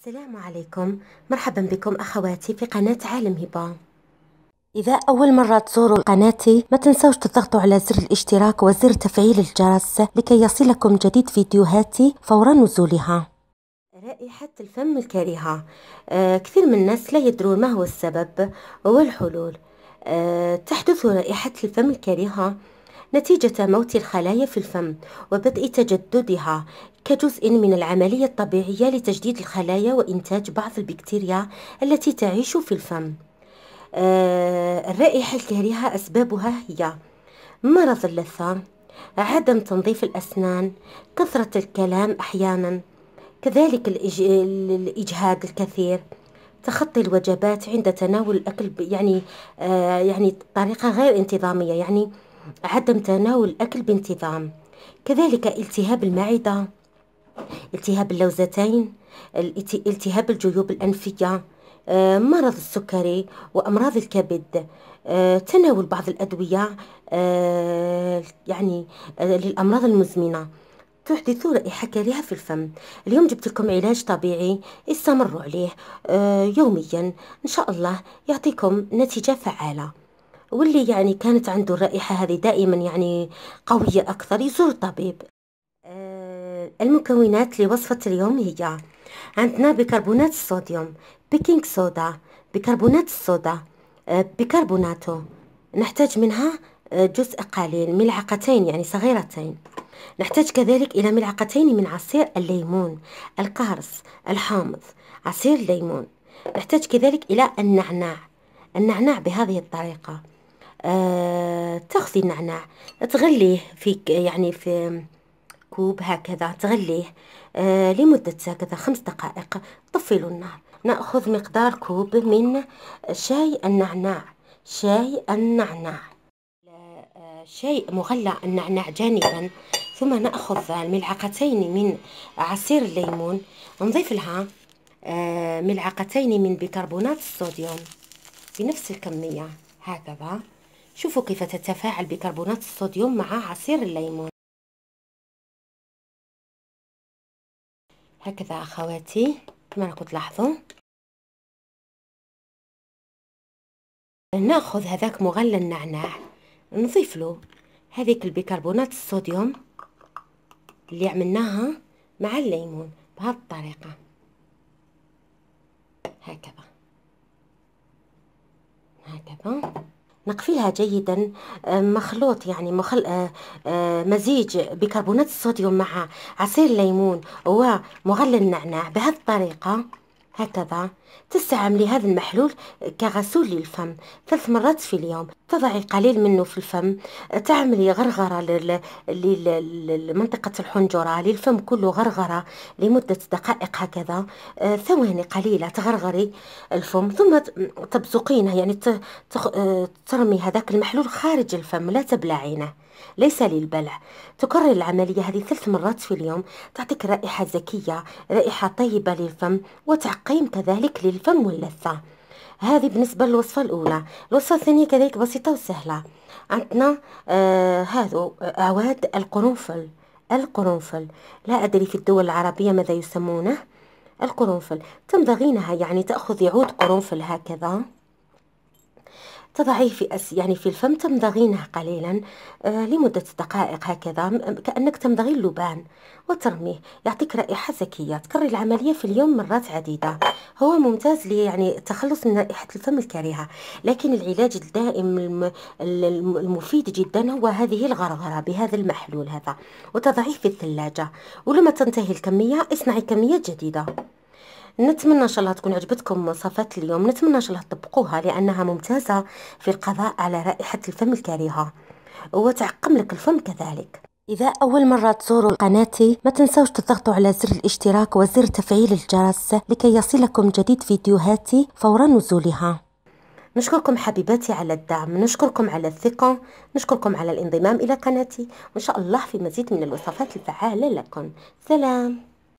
السلام عليكم مرحبا بكم أخواتي في قناة عالم هبة إذا أول مرة تزوروا قناتي ما تنسوش تضغطوا على زر الاشتراك وزر تفعيل الجرس لكي يصلكم جديد فيديوهاتي فور نزولها رائحة الفم الكريهة آه كثير من الناس لا يدرون ما هو السبب والحلول آه تحدث رائحة الفم الكريهة نتيجة موت الخلايا في الفم وبدء تجددها كجزء من العملية الطبيعية لتجديد الخلايا وإنتاج بعض البكتيريا التي تعيش في الفم آه الرائحة الكريهة أسبابها هي مرض اللثة عدم تنظيف الأسنان كثرة الكلام أحيانا كذلك الإج... الإجهاد الكثير تخطي الوجبات عند تناول الأكل يعني آه يعني بطريقة غير انتظامية يعني عدم تناول الأكل بانتظام كذلك التهاب المعدة التهاب اللوزتين التهاب الجيوب الأنفية آه، مرض السكري وأمراض الكبد آه، تناول بعض الأدوية آه، يعني للأمراض المزمنة تحدث رائحة كريهة في الفم اليوم جبت لكم علاج طبيعي استمروا عليه يوميا إن شاء الله يعطيكم نتيجة فعالة واللي يعني كانت عنده الرائحة هذه دائما يعني قوية أكثر يزور طبيب آه، المكونات لوصفة اليوم هي عندنا بيكربونات الصوديوم بيكينج صودا بيكربونات الصودا آه، بيكربوناتو نحتاج منها آه، جزء قليل ملعقتين يعني صغيرتين نحتاج كذلك إلى ملعقتين من عصير الليمون القارص الحامض عصير الليمون نحتاج كذلك إلى النعناع النعناع بهذه الطريقة آه تاخذي النعناع تغليه في يعني في كوب هكذا تغليه آه لمدة هكذا خمس دقائق طفي له النار نأخذ مقدار كوب من شاي النعناع شاي النعناع آه، شاي مغلى النعناع جانبا ثم نأخذ ملعقتين من عصير الليمون نضيف لها آه، ملعقتين من بيكربونات الصوديوم بنفس الكمية هكذا شوفوا كيف تتفاعل بكربونات الصوديوم مع عصير الليمون هكذا أخواتي كما راكم تلاحظوا ناخذ هذاك مغلى النعناع نضيف له هذيك البيكربونات الصوديوم اللي عملناها مع الليمون بهذه الطريقة هكذا هكذا نقفلها جيدا آه، مخلوط يعني مخل... آه، آه، مزيج بكربونات الصوديوم مع عصير الليمون ومغلي النعناع بهذه الطريقة هكذا تستعملي هذا المحلول كغسول للفم ثلاث مرات في اليوم تضعي قليل منه في الفم تعملي غرغرة لمنطقة الحنجرة للفم كله غرغرة لمدة دقائق هكذا ثواني قليلة تغرغري الفم ثم تبزقينه يعني ترمي هذاك المحلول خارج الفم لا تبلعينه ليس للبلع تكرر العملية هذه ثلاث مرات في اليوم تعطيك رائحة زكية رائحة طيبة للفم وتعقل تقييم كذلك للفم واللثة هذه بالنسبة للوصفة الأولى الوصفة الثانية كذلك بسيطة وسهلة عندنا آه هذا أعواد آه، القرنفل القرنفل لا أدري في الدول العربية ماذا يسمونه القرنفل تمضغينها يعني تأخذ يعود قرنفل هكذا تضعيه في أس يعني في الفم تمضغينه قليلا آه، لمدة دقائق هكذا كأنك تمضغي اللبان وترميه يعطيك رائحة زكية تكرر العملية في اليوم مرات عديدة هو ممتاز لي يعني التخلص من رائحة الفم الكريهة لكن العلاج الدائم المفيد جدا هو هذه الغرغرة بهذا المحلول هذا وتضعيه في الثلاجة ولما تنتهي الكمية اصنعي كمية جديدة نتمنى ان شاء الله تكون عجبتكم وصفات اليوم نتمنى ان شاء الله تطبقوها لانها ممتازه في القضاء على رائحه الفم الكريهه وتعقم لك الفم كذلك إذا أول مرة تزوروا قناتي ما تنسوش تضغطوا على زر الاشتراك وزر تفعيل الجرس لكي يصلكم جديد فيديوهاتي فور نزولها نشكركم حبيباتي على الدعم نشكركم على الثقة نشكركم على الانضمام إلى قناتي وإن شاء الله في مزيد من الوصفات الفعالة لكم سلام